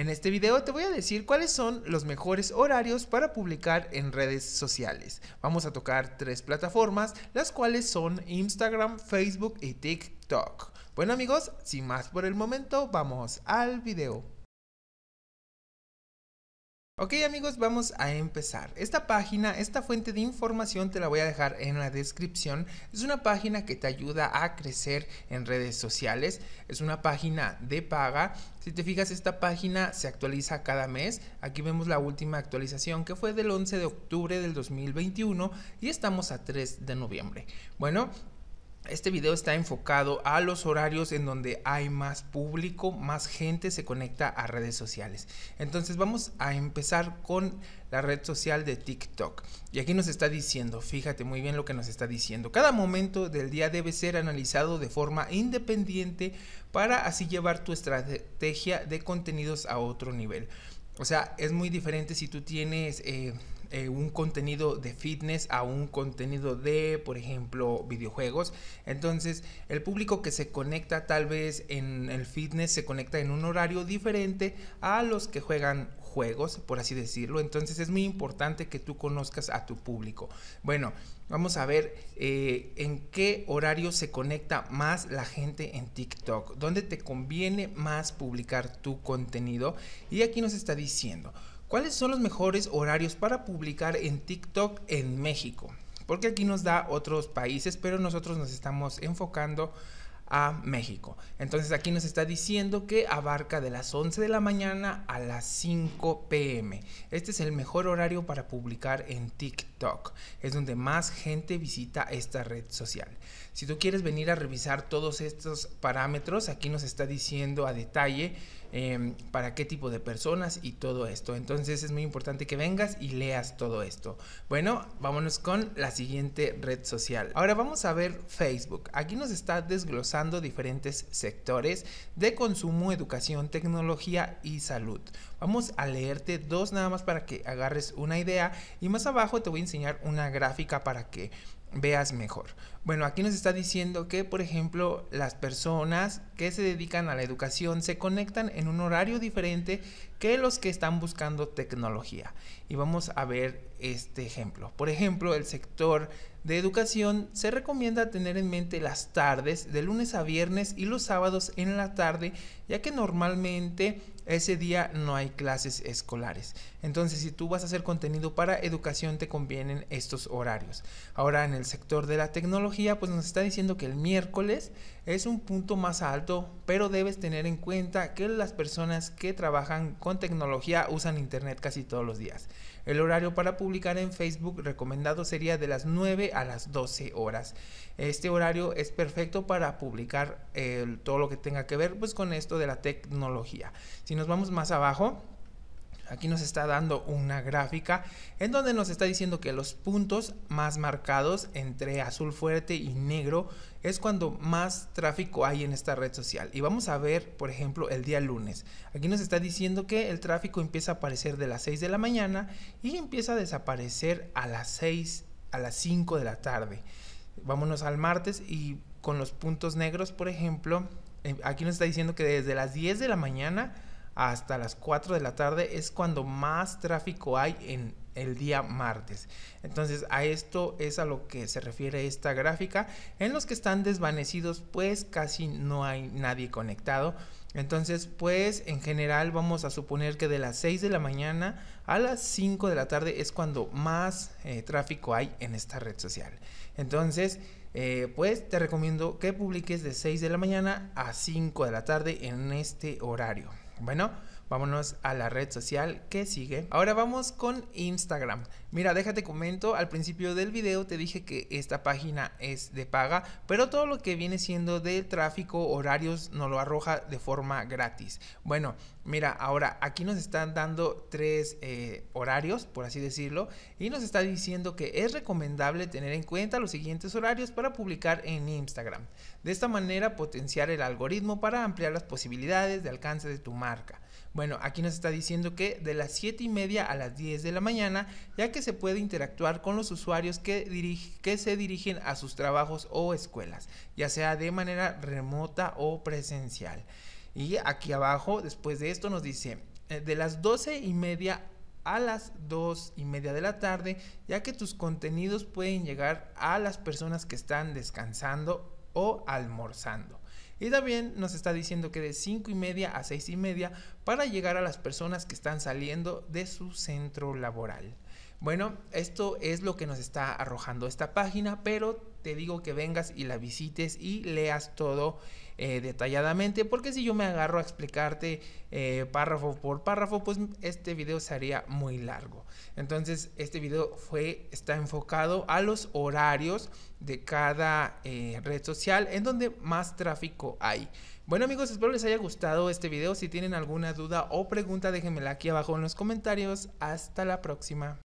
En este video te voy a decir cuáles son los mejores horarios para publicar en redes sociales. Vamos a tocar tres plataformas, las cuales son Instagram, Facebook y TikTok. Bueno amigos, sin más por el momento, vamos al video. Ok amigos, vamos a empezar. Esta página, esta fuente de información te la voy a dejar en la descripción. Es una página que te ayuda a crecer en redes sociales. Es una página de paga. Si te fijas, esta página se actualiza cada mes. Aquí vemos la última actualización que fue del 11 de octubre del 2021 y estamos a 3 de noviembre. Bueno, este video está enfocado a los horarios en donde hay más público, más gente se conecta a redes sociales. Entonces vamos a empezar con la red social de TikTok. Y aquí nos está diciendo, fíjate muy bien lo que nos está diciendo. Cada momento del día debe ser analizado de forma independiente para así llevar tu estrategia de contenidos a otro nivel. O sea, es muy diferente si tú tienes eh, eh, un contenido de fitness a un contenido de, por ejemplo, videojuegos. Entonces, el público que se conecta tal vez en el fitness se conecta en un horario diferente a los que juegan juegos, por así decirlo. Entonces es muy importante que tú conozcas a tu público. Bueno, vamos a ver eh, en qué horario se conecta más la gente en TikTok, dónde te conviene más publicar tu contenido. Y aquí nos está diciendo, ¿Cuáles son los mejores horarios para publicar en TikTok en México? Porque aquí nos da otros países, pero nosotros nos estamos enfocando a México. Entonces aquí nos está diciendo que abarca de las 11 de la mañana a las 5 pm. Este es el mejor horario para publicar en TikTok. Es donde más gente visita esta red social. Si tú quieres venir a revisar todos estos parámetros, aquí nos está diciendo a detalle Em, para qué tipo de personas y todo esto. Entonces es muy importante que vengas y leas todo esto. Bueno, vámonos con la siguiente red social. Ahora vamos a ver Facebook. Aquí nos está desglosando diferentes sectores de consumo, educación, tecnología y salud. Vamos a leerte dos nada más para que agarres una idea y más abajo te voy a enseñar una gráfica para que veas mejor. Bueno, aquí nos está diciendo que, por ejemplo, las personas que se dedican a la educación se conectan en un horario diferente que los que están buscando tecnología. Y vamos a ver este ejemplo. Por ejemplo, el sector de educación se recomienda tener en mente las tardes de lunes a viernes y los sábados en la tarde, ya que normalmente ese día no hay clases escolares. Entonces, si tú vas a hacer contenido para educación, te convienen estos horarios. Ahora, en el sector de la tecnología, pues nos está diciendo que el miércoles es un punto más alto, pero debes tener en cuenta que las personas que trabajan con con tecnología usan Internet casi todos los días. El horario para publicar en Facebook recomendado sería de las 9 a las 12 horas. Este horario es perfecto para publicar eh, todo lo que tenga que ver pues, con esto de la tecnología. Si nos vamos más abajo, Aquí nos está dando una gráfica en donde nos está diciendo que los puntos más marcados entre azul fuerte y negro es cuando más tráfico hay en esta red social. Y vamos a ver, por ejemplo, el día lunes. Aquí nos está diciendo que el tráfico empieza a aparecer de las 6 de la mañana y empieza a desaparecer a las 6, a las 5 de la tarde. Vámonos al martes y con los puntos negros, por ejemplo, eh, aquí nos está diciendo que desde las 10 de la mañana hasta las 4 de la tarde es cuando más tráfico hay en el día martes. Entonces a esto es a lo que se refiere esta gráfica. En los que están desvanecidos pues casi no hay nadie conectado. Entonces, pues en general vamos a suponer que de las 6 de la mañana a las 5 de la tarde es cuando más eh, tráfico hay en esta red social. Entonces, eh, pues te recomiendo que publiques de 6 de la mañana a 5 de la tarde en este horario. Bueno, Vámonos a la red social que sigue. Ahora vamos con Instagram. Mira, déjate comento, al principio del video te dije que esta página es de paga, pero todo lo que viene siendo de tráfico, horarios, nos lo arroja de forma gratis. Bueno, mira, ahora aquí nos están dando tres eh, horarios, por así decirlo, y nos está diciendo que es recomendable tener en cuenta los siguientes horarios para publicar en Instagram. De esta manera potenciar el algoritmo para ampliar las posibilidades de alcance de tu marca. Bueno, aquí nos está diciendo que de las 7 y media a las 10 de la mañana, ya que se puede interactuar con los usuarios que, que se dirigen a sus trabajos o escuelas, ya sea de manera remota o presencial. Y aquí abajo, después de esto, nos dice, eh, de las 12 y media a las 2 y media de la tarde, ya que tus contenidos pueden llegar a las personas que están descansando o almorzando. Y también nos está diciendo que de 5 y media a 6 y media para llegar a las personas que están saliendo de su centro laboral. Bueno, esto es lo que nos está arrojando esta página, pero te digo que vengas y la visites y leas todo eh, detalladamente, porque si yo me agarro a explicarte eh, párrafo por párrafo, pues este video sería muy largo. Entonces, este video fue, está enfocado a los horarios de cada eh, red social en donde más tráfico hay. Bueno amigos, espero les haya gustado este video. Si tienen alguna duda o pregunta, déjenmela aquí abajo en los comentarios. Hasta la próxima.